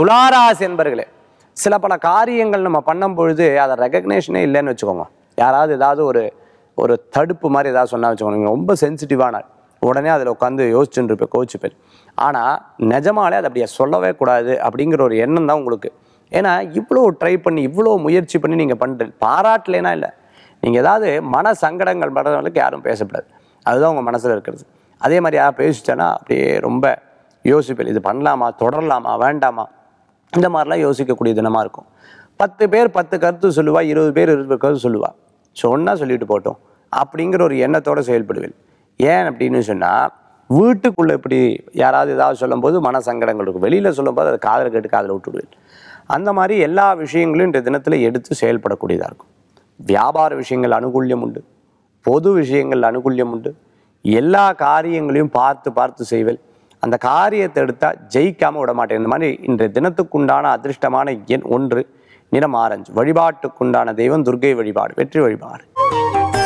துளாராசி என்பர்களே சில பல காரியங்கள் நம்ம பண்ணும் பொழுது அதை ரெகக்னேஷனே இல்லைன்னு வச்சுக்கோங்க யாராவது ஏதாவது ஒரு ஒரு தடுப்பு மாதிரி ஏதாவது சொன்னால் வச்சுக்கோங்க ரொம்ப சென்சிட்டிவான உடனே அதில் உட்காந்து யோசிச்சுட்டு இருப்பேன் கோச்சுப்பேன் ஆனால் நிஜமாலே அதை அப்படியே சொல்லவே கூடாது அப்படிங்கிற ஒரு எண்ணம் தான் உங்களுக்கு ஏன்னா இவ்வளோ ட்ரை பண்ணி இவ்வளோ முயற்சி பண்ணி நீங்கள் பண்ணுறது பாராட்டுலேனா இல்லை நீங்கள் ஏதாவது மன சங்கடங்கள் படுறவங்களுக்கு யாரும் பேசக்கூடாது அதுதான் உங்கள் மனசில் இருக்கிறது அதே மாதிரி யாராவது பேசிட்டேன்னா அப்படியே ரொம்ப யோசிப்பேன் இது பண்ணலாமா தொடரலாமா வேண்டாமா இந்த மாதிரிலாம் யோசிக்கக்கூடிய தினமாக இருக்கும் பத்து பேர் பத்து கருத்து சொல்லுவா இருபது பேர் இருபது கருத்து சொல்லுவா ஒன்றா சொல்லிட்டு போட்டோம் அப்படிங்கிற ஒரு எண்ணத்தோடு செயல்படுவேன் ஏன் அப்படின்னு சொன்னால் வீட்டுக்குள்ளே இப்படி யாராவது ஏதாவது சொல்லும்போது மன சங்கடங்கள் இருக்கும் வெளியில் சொல்லும்போது அதை காதல் கேட்டு காதில் விட்டுடுவேன் அந்த மாதிரி எல்லா விஷயங்களையும் இன்றைய தினத்தில் எடுத்து செயல்படக்கூடியதாக இருக்கும் வியாபார விஷயங்கள் அனுகூல்யம் உண்டு பொது விஷயங்கள் அனுகூல்யம் உண்டு எல்லா காரியங்களையும் பார்த்து பார்த்து செய்வேன் அந்த காரியத்தை எடுத்தால் ஜெயிக்காமல் விட மாட்டேன் இந்த மாதிரி இன்றைய தினத்துக்குண்டான அதிர்ஷ்டமான எண் ஒன்று நிறம் ஆரஞ்சு வழிபாட்டுக்குண்டான தெய்வம் துர்கை வழிபாடு வெற்றி வழிபாடு